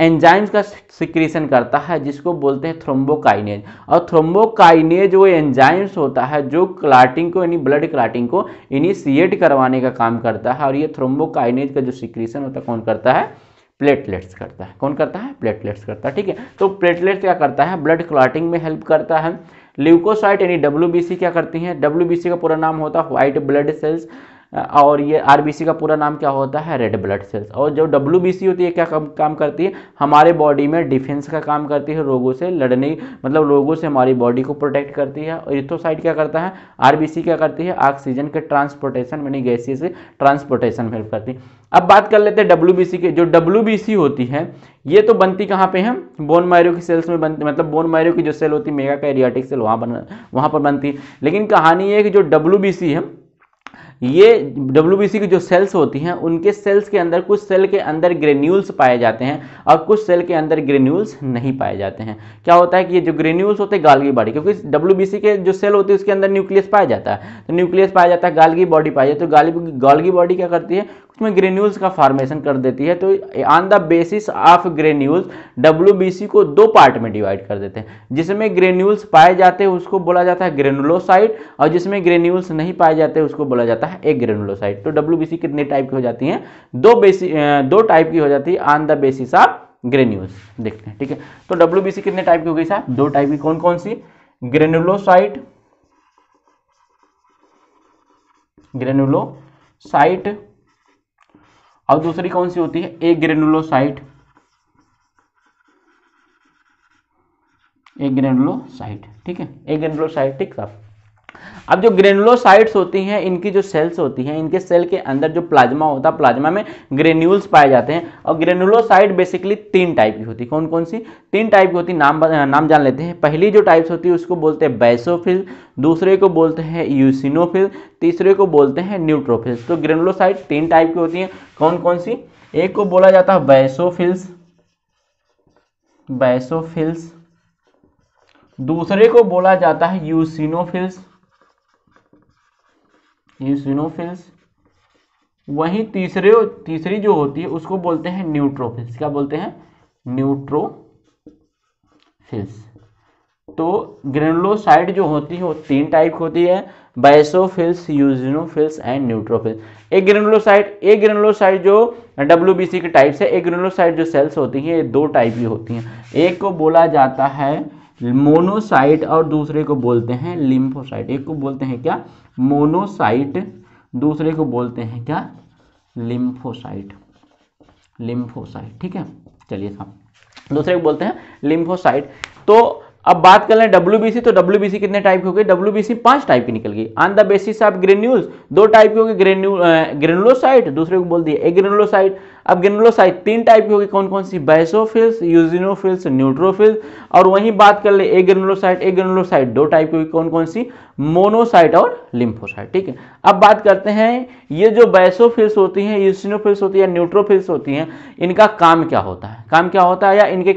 एंजाइम्स का सिक्रेशन करता है जिसको बोलते हैं थ्रोम्बोकाइनेज और थ्रोम्बोकाइनेज वो एंजाइम्स होता है जो क्लाटिंग को यानी ब्लड क्लाटिंग को इनिशिएट करवाने का काम करता है और ये थ्रोम्बोकाइनेज का जो सिक्रेशन होता है कौन करता है प्लेटलेट्स करता है कौन करता है प्लेटलेट्स करता है ठीक है तो प्लेटलेट्स क्या करता है ब्लड क्लाटिंग में हेल्प करता है ल्यूकोसाइट यानी डब्ल्यू क्या करती हैं डब्ल्यू का पूरा नाम होता है व्हाइट ब्लड सेल्स और ये आर का पूरा नाम क्या होता है रेड ब्लड सेल्स और जो डब्ल्यू होती है क्या काम करती है हमारे बॉडी में डिफेंस का काम करती है रोगों से लड़ने मतलब रोगों से हमारी बॉडी को प्रोटेक्ट करती है और इथोसाइड क्या करता है आर क्या करती है ऑक्सीजन के ट्रांसपोर्टेशन यानी गैसी से ट्रांसपोर्टेशन में हेल्प करती है अब बात कर लेते हैं डब्ल्यू के जो डब्ल्यू होती है ये तो बनती कहाँ पे है बोन मायरो की सेल्स में बनती मतलब बोन मायरो की जो सेल होती है मेगा कैरियाटिक सेल वहाँ बन वहाँ पर बनती है लेकिन कहानी ये है कि जो डब्ल्यू है ये डब्ल्यू की जो सेल्स होती हैं उनके सेल्स के अंदर कुछ सेल के अंदर ग्रेन्यूल्स पाए जाते हैं और कुछ सेल के अंदर ग्रेन्यूल्स नहीं पाए जाते हैं क्या होता है कि ये जो ग्रेन्यूल्स होते हैं गालगी बॉडी क्योंकि डब्ल्यू के जो सेल होती है उसके अंदर न्यूक्लियस पाया जाता है तो न्यूक्लियस पाया जाता है गालगी बॉडी पाई जाती है तो गालगी गालगी बॉडी क्या करती है में ग्रेन्यूल्स का फॉर्मेशन कर देती है तो on the basis of granules W को दो पार्ट में डिवाइड कर देते हैं जिसमें ग्रेन्यूल्स पाए जाते हैं उसको बोला जाता है ग्रेनुलोसाइट और जिसमें ग्रेन्यूल्स नहीं पाए जाते उसको बोला जाता है एक ग्रेनुलोसाइट तो डब्ल्यू कितने टाइप की हो जाती है दो बेसिस दो टाइप की हो जाती है on the basis of granules देखते हैं ठीक है तो डब्ल्यू कितने टाइप की हो गई साहब दो टाइप की कौन कौन सी ग्रेनुलोसाइट ग्रेनुलोसाइट और दूसरी कौन सी होती है ए ग्रेनुलोसाइट ए ग्रेनुलोसाइट ठीक है ए ग्रेनुलोसाइटिक साफ अब जो ग्रेनुलोसाइट्स होती हैं इनकी जो सेल्स होती हैं इनके सेल के अंदर जो प्लाज्मा होता है प्लाज्मा में ग्रेन्यूल्स पाए जाते हैं और ग्रेनुलोसाइट बेसिकली तीन टाइप की होती है कौन कौन सी तीन टाइप की होती है नाम नाम जान लेते हैं पहली जो टाइप्स होती है उसको बोलते हैं बैसोफिल दूसरे को बोलते हैं यूसिनोफिल तीसरे को बोलते हैं न्यूट्रोफिल्स तो ग्रेनुलोसाइट तीन टाइप की होती हैं कौन कौन सी एक को बोला जाता है बैसोफिल्स बैसोफिल्स दूसरे को बोला जाता है यूसिनोफिल्स ये वहीं तीसरे तीसरी जो होती है उसको बोलते हैं न्यूट्रोफिल्स क्या बोलते हैं न्यूट्रोफिल्स तो ग्रेनुलोसाइड जो होती है वो तीन टाइप होती है बायसोफिल्स यूजिनोफिल्स एंड न्यूट्रोफिल्स एक ग्रेनुलोसाइट एक ग्रेनुलोसाइट जो डब्ल्यू बी सी के टाइप्स है एक ग्रेनुलोसाइट जो सेल्स होती हैं ये दो टाइप की होती हैं एक को बोला जाता है मोनोसाइट और दूसरे को बोलते हैं लिम्फोसाइट एक को बोलते हैं क्या मोनोसाइट दूसरे को बोलते हैं क्या लिम्फोसाइट लिम्फोसाइट ठीक है चलिए साहब दूसरे को बोलते हैं लिम्फोसाइट तो अब बात कर लें डब्ल्यू तो डब्ल्यू कितने टाइप की हो गई डब्ल्यू पांच टाइप की निकल गई on the basis of granules दो टाइप की हो गई ग्रेनुलोसाइट दूसरे को बोल दिया ए ग्रेनुलोसाइट अब ग्रेनुलोसाइट तीन टाइप की होगी कौन कौन सी बैसोफिल्स यूजिनोफिल्स न्यूट्रोफिल्स और वहीं बात कर ले एक ग्रेनुलोसाइट एक ग्रेनुलोसाइट दो टाइप की होगी कौन कौन सी मोनोसाइट और लिम्फोसाइट ठीक है अब बात करते हैं ये जो बैसोफिल्स होती हैं यूजिनोफिल्स होती है न्यूट्रोफिल्स होती हैं इनका काम क्या होता है काम क्या होता है या इनके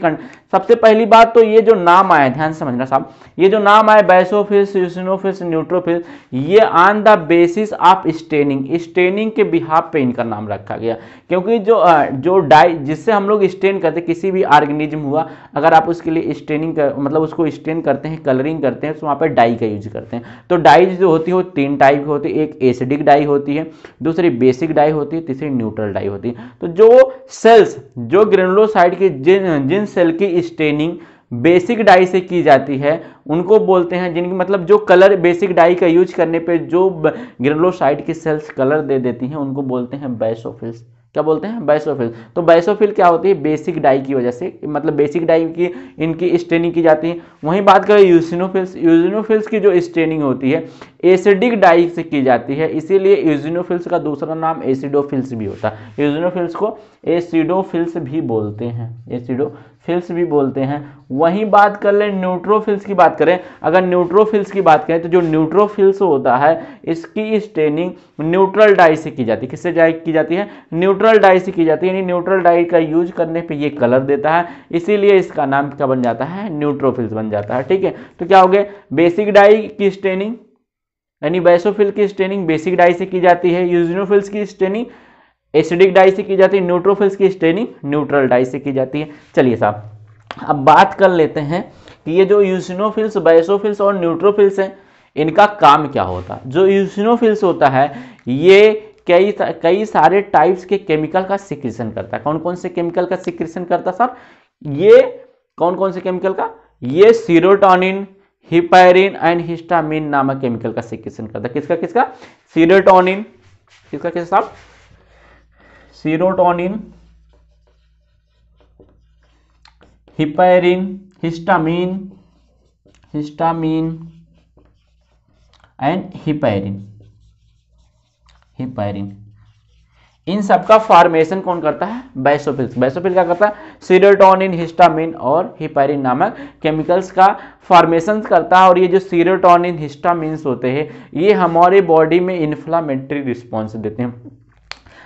सबसे पहली बात तो ये जो नाम आया ध्यान समझना साहब ये जो नाम आए बैसोफिस यूसिनोफिस न्यूट्रोफिस ये on the basis of staining staining के बिहाफ पे इनका नाम रखा गया क्योंकि जो जो डाई जिससे हम लोग स्टेन करते किसी भी ऑर्गेनिज्म हुआ अगर आप उसके लिए स्टेनिंग मतलब उसको स्टेन करते हैं कलरिंग करते हैं तो वहाँ पर डाई का यूज करते हैं तो डाई जो होती है वो तीन टाइप की होती है एक एसिडिक डाई होती है दूसरी बेसिक डाई होती है तीसरी न्यूट्रल डाई होती है तो जो सेल्स जो ग्रेनोसाइड की जिन जिन सेल की स्टेनिंग बेसिक डाई से की जाती है उनको बोलते हैं जिनकी मतलब जो कलर बेसिक डाई का यूज करने पे जो ग्रेनोसाइड की सेल्स कलर दे देती हैं उनको बोलते हैं बैसोफिल्स क्या बोलते हैं बैसोफिल तो बैसोफिल क्या होती है बेसिक डाई की वजह से मतलब बेसिक डाई की इनकी स्टेनिंग की जाती है वहीं बात करें यूजिनोफिल्स यूजिनोफिल्स की जो स्टेनिंग होती है एसिडिक डाई से की जाती है इसीलिए यूजिनोफिल्स का दूसरा नाम एसिडोफिल्स भी होता है यूजिनोफिल्स को एसिडोफिल्स भी बोलते हैं एसिडो फिल्स भी बोलते हैं वहीं बात कर लें न्यूट्रोफिल्स की बात करें अगर न्यूट्रोफिल्स की बात करें तो जो न्यूट्रोफिल्स होता है इसकी स्टेनिंग न्यूट्रल डाई से की जाती है किससे डाई की जाती है न्यूट्रल डाई से की जाती है यानी न्यूट्रल डाई का यूज करने पे ये कलर देता है इसीलिए इसका नाम क्या बन जाता है न्यूट्रोफिल्स बन जाता है ठीक है तो क्या हो गया बेसिक डाई की स्टेनिंग यानी बैसोफिल की स्टेनिंग बेसिक डाई से की जाती है यूजनोफिल्स की स्टेनिंग एसिडिक डाई से की जाती है न्यूट्रोफिल्स की स्ट्रेनिंग न्यूट्रल डाई से की जाती है चलिए साहब अब बात कर लेते हैं कि ये जो यूसिनोफिल्स बैसोफिल्स और न्यूट्रोफिल्स हैं इनका काम क्या होता है जो यूसिनोफिल्स होता है ये कई कई सारे टाइप्स के केमिकल का सिक्रेशन करता है कौन कौन से केमिकल का सिक्रेशन करता है सर ये कौन कौन से केमिकल का ये सीरोटोनिन हिपायरिन एंड हिस्टामिन नामक केमिकल का सिक्रेशन करता है किसका किसका सीरोटोनिन किसका किसका साहब serotonin heparin histamine histamine and heparin heparin इन सबका फॉर्मेशन कौन करता है बैसोफिल बैसोफिल क्या करता है सीरोटोनिन हिस्टामिन और हिपेरिन नामक केमिकल्स का फॉर्मेशन करता है और ये जो सीरोटोनिन हिस्टामिन होते हैं ये हमारे बॉडी में इन्फ्लामेटरी रिस्पॉन्स देते हैं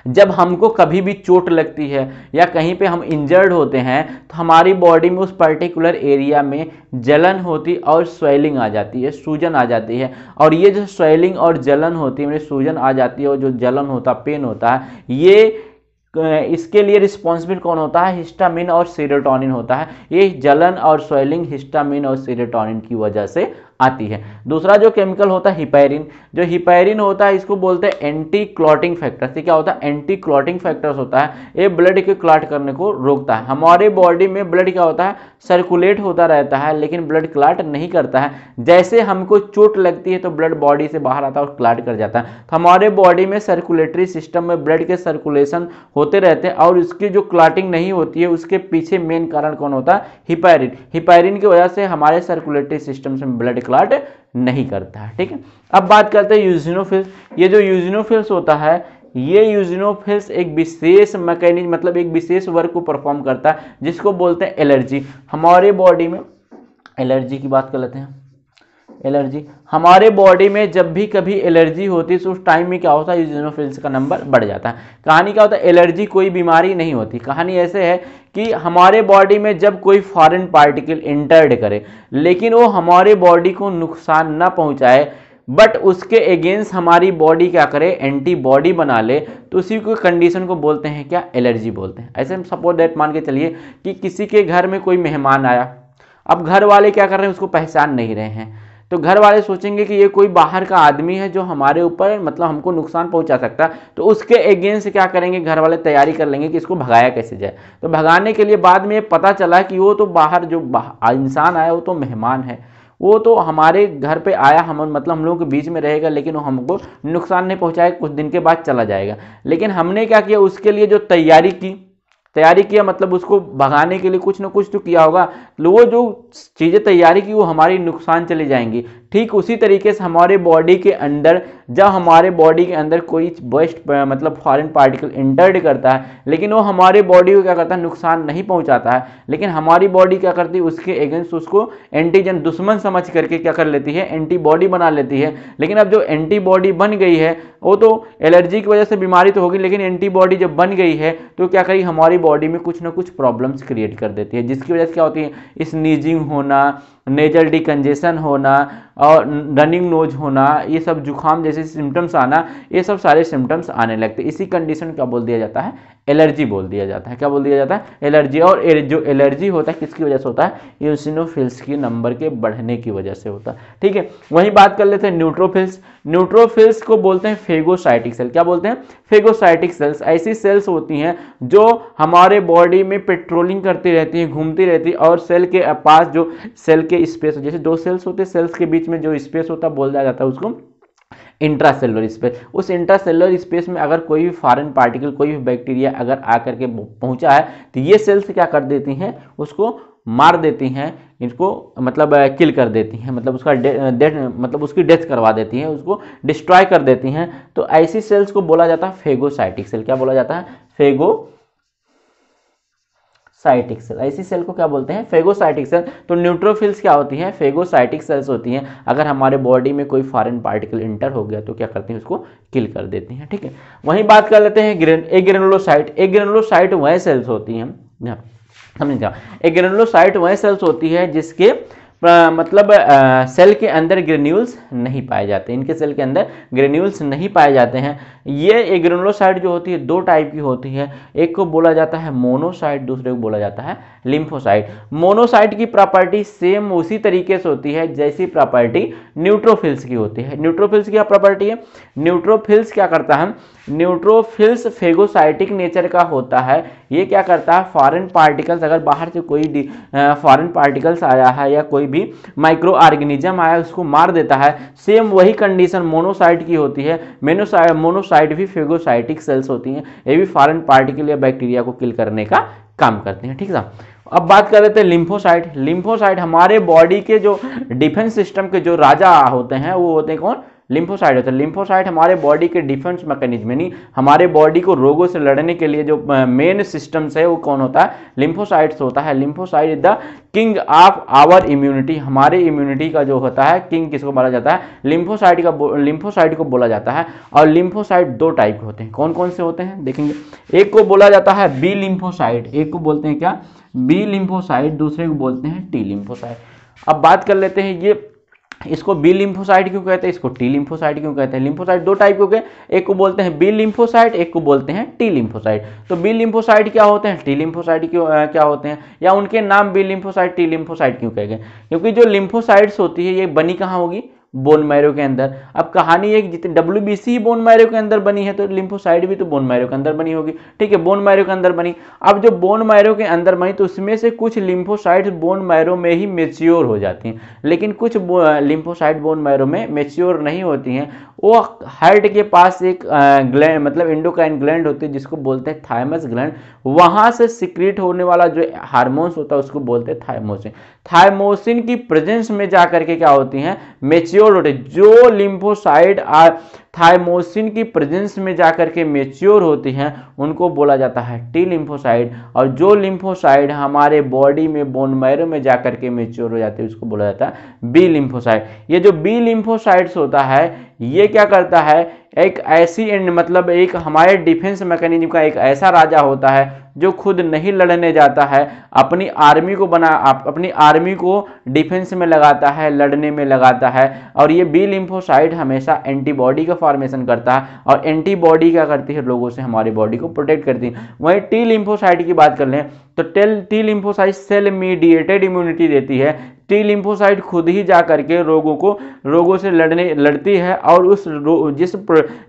जब हमको कभी भी चोट लगती है या कहीं पे हम इंजर्ड होते हैं तो हमारी बॉडी में उस पर्टिकुलर एरिया में जलन होती और स्वेलिंग आ जाती है सूजन आ जाती है और ये जो स्वेलिंग और जलन होती है मतलब सूजन आ जाती है और जो जलन होता पेन होता है ये इसके लिए रिस्पॉन्सिबल कौन होता है हिस्टामिन और सीरोटोनिन होता है ये जलन और स्वेलिंग हिस्टामिन और सीरोटोनिन की वजह से आती है दूसरा जो केमिकल होता है हिपायरिन जो हिपायरिन होता है इसको बोलते हैं एंटी क्लॉटिंग फैक्टर्स ये क्या होता है एंटी क्लॉटिंग फैक्टर्स होता है ये ब्लड के क्लाट करने को रोकता है हमारे बॉडी में ब्लड क्या होता है सर्कुलेट होता रहता है लेकिन ब्लड क्लाट नहीं करता है जैसे हमको चोट लगती है तो ब्लड बॉडी से बाहर आता है और क्लाट कर जाता है तो हमारे बॉडी में सर्कुलेटरी सिस्टम में ब्लड के सर्कुलेशन होते रहते हैं और उसकी जो क्लाटिंग नहीं होती है उसके पीछे मेन कारण कौन होता है हिपायरिन हिपायरिन की वजह से हमारे सर्कुलेटरी सिस्टम से ब्लड क्लाट नहीं करता है ठीक है अब बात करते हैं यूजिनोफिल्स ये जो यूजिनोफिल्स होता है ये यूजिनोफिल्स एक विशेष मैकेनिज मतलब एक विशेष वर्क को परफॉर्म करता है जिसको बोलते हैं एलर्जी हमारे बॉडी में एलर्जी की बात कर लेते हैं एलर्जी हमारे बॉडी में जब भी कभी एलर्जी होती है तो उस टाइम में क्या होता है यूजिनोफिल्स का नंबर बढ़ जाता है कहानी क्या होता है एलर्जी कोई बीमारी नहीं होती कहानी ऐसे है कि हमारे बॉडी में जब कोई फॉरेन पार्टिकल इंटर्ड करे लेकिन वो हमारे बॉडी को नुकसान ना पहुँचाए बट उसके अगेंस्ट हमारी बॉडी क्या करे एंटीबॉडी बना ले तो उसी को कंडीशन को बोलते हैं क्या एलर्जी बोलते हैं ऐसे हम सपोज डेट मान के चलिए कि किसी के घर में कोई मेहमान आया अब घर वाले क्या कर रहे हैं उसको पहचान नहीं रहे हैं तो घर वाले सोचेंगे कि ये कोई बाहर का आदमी है जो हमारे ऊपर मतलब हमको नुकसान पहुंचा सकता है तो उसके अगेंस्ट क्या करेंगे घर वाले तैयारी कर लेंगे कि इसको भगाया कैसे जाए तो भगाने के लिए बाद में पता चला कि वो तो बाहर जो इंसान आया वो तो मेहमान है वो तो हमारे घर पे आया हम मतलब हम लोगों के बीच में रहेगा लेकिन वो हमको नुकसान नहीं पहुंचाएगा कुछ दिन के बाद चला जाएगा लेकिन हमने क्या किया उसके लिए जो तैयारी की तैयारी किया मतलब उसको भगाने के लिए कुछ ना कुछ तो किया होगा वो जो चीज़ें तैयारी की वो हमारी नुकसान चली जाएंगी ठीक उसी तरीके से हमारे बॉडी के अंदर जब हमारे बॉडी के अंदर कोई बेस्ट मतलब फॉरेन पार्टिकल इंटर्ड करता है लेकिन वो हमारे बॉडी को क्या करता है नुकसान नहीं पहुंचाता है लेकिन हमारी बॉडी क्या करती है उसके अगेंस्ट उसको एंटीजन दुश्मन समझ करके क्या कर लेती है एंटीबॉडी बना लेती है लेकिन अब जो एंटीबॉडी बन गई है वो तो एलर्जी की वजह से बीमारी तो होगी लेकिन एंटीबॉडी जब बन गई है तो क्या करिए हमारी बॉडी में कुछ ना कुछ प्रॉब्लम्स क्रिएट कर देती है जिसकी वजह से क्या होती है स्नीजिंग होना नेजल डिकन्जेशन होना और रनिंग नोज होना ये सब जुकाम जैसे सिम्टम्स आना ये सब सारे सिम्टम्स आने लगते इसी कंडीशन क्या बोल दिया जाता है एलर्जी बोल दिया जाता है क्या बोल दिया जाता है एलर्जी और जो एलर्जी होता है किसकी वजह से होता है यूसिनोफिल्स की नंबर के बढ़ने की वजह से होता है ठीक है वहीं बात कर लेते हैं न्यूट्रोफिल्स न्यूट्रोफिल्स को बोलते हैं फेगोसाइटिक सेल क्या बोलते हैं फेगोसाइटिक सेल्स ऐसी सेल्स होती हैं जो हमारे बॉडी में पेट्रोलिंग करती रहती हैं घूमती रहती है और सेल के पास जो सेल के स्पेस जैसे दो सेल्स होते हैं सेल्स के बीच में जो स्पेस होता है बोल दिया जाता है उसको इंट्रासेलुलर स्पेस उस इंट्रासेलुलर स्पेस में अगर कोई भी फॉरेन पार्टिकल कोई भी बैक्टीरिया अगर आकर के पहुंचा है तो ये सेल्स क्या कर देती हैं उसको मार देती हैं इनको मतलब किल कर देती हैं मतलब उसका डेथ मतलब उसकी डेथ करवा देती हैं उसको डिस्ट्रॉय कर देती हैं तो ऐसी सेल्स को बोला जाता है फेगोसाइटिक सेल क्या बोला जाता है फेगो साइटिक सेल ऐसी सेल को क्या बोलते हैं फेगोसाइटिक सेल तो न्यूट्रोफिल्स क्या होती हैं फेगोसाइटिक सेल्स होती हैं अगर हमारे बॉडी में कोई फॉरेन पार्टिकल इंटर हो गया तो क्या करते हैं उसको किल कर देते हैं ठीक है वहीं बात कर लेते हैं ग्रेन ए ग्रेनुलोसाइट ए ग्रेनुलोसाइट वह सेल्स होती हैं समझ गया ए ग्रेनुलोसाइट वह सेल्स होती है जिसके मतलब सेल के अंदर ग्रेन्यूल्स नहीं पाए जाते इनके सेल के अंदर ग्रेन्यूल्स नहीं पाए जाते हैं ये एक ग्रेनुलोसाइट जो होती है दो टाइप की होती है एक को बोला जाता है मोनोसाइट दूसरे को बोला जाता है लिम्फोसाइट मोनोसाइट की प्रॉपर्टी सेम उसी तरीके से होती है जैसी प्रॉपर्टी न्यूट्रोफिल्स की होती है न्यूट्रोफिल्स की क्या प्रॉपर्टी है न्यूट्रोफिल्स क्या करता है न्यूट्रोफिल्स फेगोसाइटिक नेचर का होता है ये क्या करता है फॉरेन पार्टिकल्स अगर बाहर से कोई फॉरेन पार्टिकल्स आया है या कोई भी माइक्रो ऑर्गेनिज्म आया उसको मार देता है सेम वही कंडीशन मोनोसाइट की होती है मोनोसाइट भी फेगोसाइटिक सेल्स होती हैं ये भी फॉरन पार्टिकल या बैक्टीरिया को किल करने का काम करते हैं ठीक है अब बात कर रहे थे लिम्फोसाइट लिम्फोसाइट हमारे बॉडी के जो डिफेंस सिस्टम के जो राजा होते हैं वो होते हैं कौन लिम्फोसाइड होता है तो लिम्फोसाइट हमारे बॉडी के डिफेंस मैकेनिज्म यानी हमारे बॉडी को रोगों से लड़ने के लिए जो मेन सिस्टम्स है वो कौन होता है लिम्फोसाइड्स होता है lymphocyte is the king of our immunity हमारे इम्यूनिटी का जो होता है किंग किसको बोला जाता है लिम्फोसाइड का लिम्फोसाइड को बोला जाता है और लिम्फोसाइड दो टाइप के होते हैं कौन कौन से होते हैं देखेंगे एक को बोला जाता है बी लिम्फोसाइड एक को बोलते हैं क्या बी लिम्फोसाइड दूसरे को बोलते हैं टी लिम्फोसाइड अब बात कर लेते हैं ये इसको बी लिम्फोसाइट क्यों कहते हैं इसको टी लिम्फोसाइट क्यों कहते हैं लिम्फोसाइट दो टाइप के एक को बोलते हैं बी लिम्फोसाइट एक को बोलते हैं टी लिम्फोसाइट तो बी लिम्फोसाइट क्या होते हैं टी लिम्फोसाइट क्यों क्या होते हैं या उनके नाम बी लिम्फोसाइट टी लिम्फोसाइट क्यों कह गए क्योंकि जो लिम्फोसाइट्स होती है ये बनी कहाँ होगी बोन मैरो के अंदर अब कहानी है जितने W B C bone marrow के अंदर बनी है तो लिम्फोसाइड भी तो बोन मैरो के अंदर बनी होगी ठीक है बोन मैरो के अंदर बनी अब जो बोन मैरो के अंदर बनी तो उसमें से कुछ लिम्फोसाइड बोन मैरो में ही मेच्योर हो जाती हैं लेकिन कुछ लिम्फोसाइड बोन मैरो में मेच्योर नहीं होती हैं वो हर्ट के पास एक ग्लैंड मतलब इंडोक्राइन ग्लैंड होती है जिसको बोलते हैं थायमस ग्लैंड वहाँ से सिक्रेट होने वाला जो हार्मोन्स होता है उसको बोलते हैं थायमोसिन थायमोसिन की प्रेजेंस में जा करके क्या होती है मेच्योर होते जो लिम्फोसाइड आर थायमोसिन की प्रेजेंस में जाकर के मेच्योर होती हैं उनको बोला जाता है टी लिम्फोसाइड और जो लिम्फोसाइड हमारे बॉडी में बोन मैरो में जाकर के मेच्योर हो जाती है उसको बोला जाता है बी लिम्फोसाइड ये जो बी लिम्फोसाइड्स होता है ये क्या करता है एक ऐसी एंड मतलब एक हमारे डिफेंस मैकेनिज्म का एक ऐसा राजा होता है जो खुद नहीं लड़ने जाता है अपनी आर्मी को बना अपनी आर्मी को डिफेंस में लगाता है लड़ने में लगाता है और ये बी लिम्फोसाइड हमेशा एंटीबॉडी का फॉर्मेशन करता है और एंटीबॉडी क्या करती है लोगों से हमारी बॉडी को प्रोटेक्ट करती है वहीं टी लिम्फोसाइड की बात कर लें तो टेल T lymphocyte cell mediated immunity देती है टी लिम्फोसाइड खुद ही जा करके रोगों को रोगों से लड़ने लड़ती है और उस जिस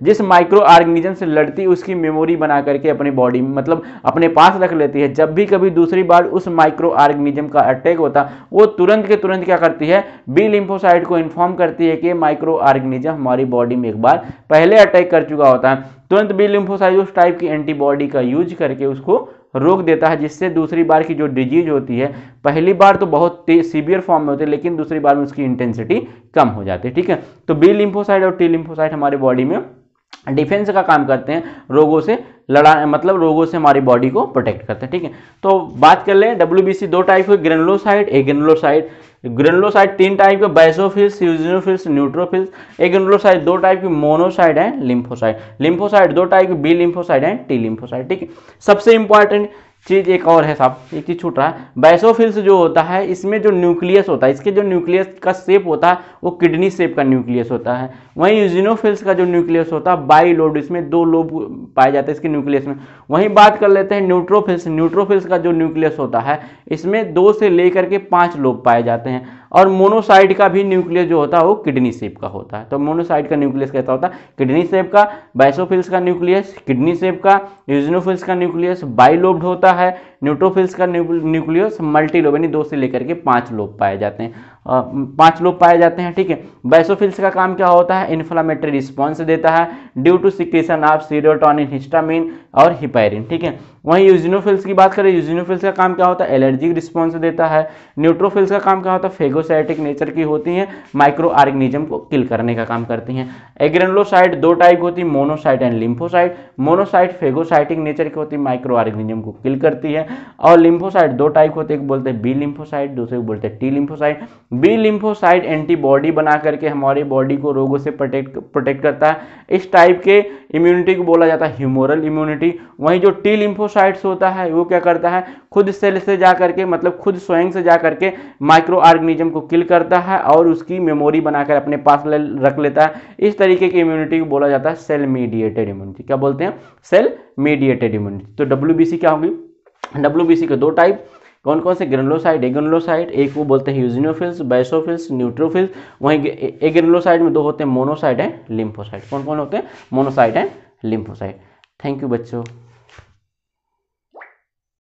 जिस माइक्रो ऑर्गेनिजम से लड़ती उसकी मेमोरी बना करके अपनी बॉडी मतलब अपने पास रख लेती है जब भी कभी दूसरी बार उस माइक्रो ऑर्गेनिज्म का अटैक होता वो तुरंत के तुरंत क्या करती है बी लिम्फोसाइड को इन्फॉर्म करती है कि माइक्रो ऑर्गेनिज्म हमारी बॉडी में एक बार पहले अटैक कर चुका होता है तुरंत बी लिम्फोसाइड उस टाइप की एंटीबॉडी का यूज करके उसको रोक देता है जिससे दूसरी बार की जो डिजीज होती है पहली बार तो बहुत सीवियर फॉर्म में होती है लेकिन दूसरी बार में उसकी इंटेंसिटी कम हो जाती है ठीक है तो बी लिम्फोसाइड और टी लिम्फोसाइड हमारे बॉडी में डिफेंस का काम करते हैं रोगों से लड़ा मतलब रोगों से हमारी बॉडी को प्रोटेक्ट करते हैं ठीक है तो बात कर लें डब्ल्यू दो टाइप के ग्रेनुलोसाइड ए ग्रेनुलोसाइड ग्रेनुलोसाइड तीन टाइप के बैसोफिल्स यूजिनोफिल्स न्यूट्रोफिल्स ए ग्रेनुलोसाइड दो टाइप की मोनोसाइड है लिम्फोसाइड लिम्फोसाइड दो टाइप की बी लिम्फोसाइड है टी लिम्फोसाइड ठीक है सबसे इंपॉर्टेंट चीज़ एक और है साहब एक चीज़ छूट रहा है बैसोफिल्स जो होता है इसमें जो न्यूक्लियस होता है इसके जो न्यूक्लियस का शेप होता है वो किडनी शेप का न्यूक्लियस होता है वहीं यूजिनोफिल्स का जो न्यूक्लियस होता है बाई लोड इसमें दो लोब पाए जाते हैं इसके न्यूक्लियस में वहीं बात कर लेते हैं न्यूट्रोफिल्स न्यूट्रोफिल्स का जो न्यूक्लियस होता है इसमें दो से लेकर के पाँच लोब पाए जाते हैं और मोनोसाइड का भी न्यूक्लियस जो होता है वो किडनी सेप का होता है तो मोनोसाइड का न्यूक्लियस कैसा होता है किडनी सेप का बाइसोफिल्स का न्यूक्लियस किडनी सेप का यूजनोफिल्स का न्यूक्लियस बाइलोब्ड होता है न्यूट्रोफिल्स का न्यूक्लियस मल्टीलोब यानी दो से लेकर के पांच लोब पाए जाते हैं पांच लोग पाए जाते हैं ठीक है बैसोफिल्स का काम क्या होता है इन्फ्लामेटरी रिस्पॉन्स देता है due to secretion of serotonin histamine और हिपायरिन ठीक है वहीं यूजिनोफिल्स की बात करें यूजिनोफिल्स का काम क्या होता है एलर्जिक रिस्पॉन्स देता है न्यूट्रोफिल्स का काम क्या होता है फेगोसाइटिक नेचर की होती हैं माइक्रो ऑर्गेनिज्म को किल करने का काम करती हैं एग्रेनलोसाइट दो टाइप होती है monocyte and lymphocyte monocyte phagocytic nature की होती है माइक्रो ऑर्गेनिज्म को किल करती है और लिम्फोसाइट दो टाइप होते एक बोलते हैं बी लिम्फोसाइट दूसरे को बोलते हैं T lymphocyte B lymphocyte antibody बना करके हमारे बॉडी को रोगों से प्रोटेक्ट प्रोटेक्ट करता है इस टाइप के इम्यूनिटी को बोला जाता है ह्यूमोरल इम्यूनिटी वहीं जो टी लिम्फोसाइड्स होता है वो क्या करता है खुद सेल से जा करके मतलब खुद स्वयं से जा करके माइक्रो ऑर्गेनिज्म को किल करता है और उसकी मेमोरी बनाकर अपने पास ले, रख लेता है इस तरीके की इम्यूनिटी को बोला जाता है सेल मीडिएटेड इम्यूनिटी क्या बोलते हैं सेल मीडिएटेड इम्यूनिटी तो डब्ल्यू क्या होगी डब्ल्यू के दो टाइप कौन कौन से ग्रेनलोसाइड एग्रेनुलोसाइड एक वो बोलते हैं यूजिनोफिल्स बैसोफिल्स न्यूट्रोफिल्स वहीं एग्रेनुलोसाइड में दो होते हैं मोनोसाइड है लिम्फोसाइड कौन कौन होते हैं मोनोसाइड है लिम्फोसाइड थैंक यू बच्चों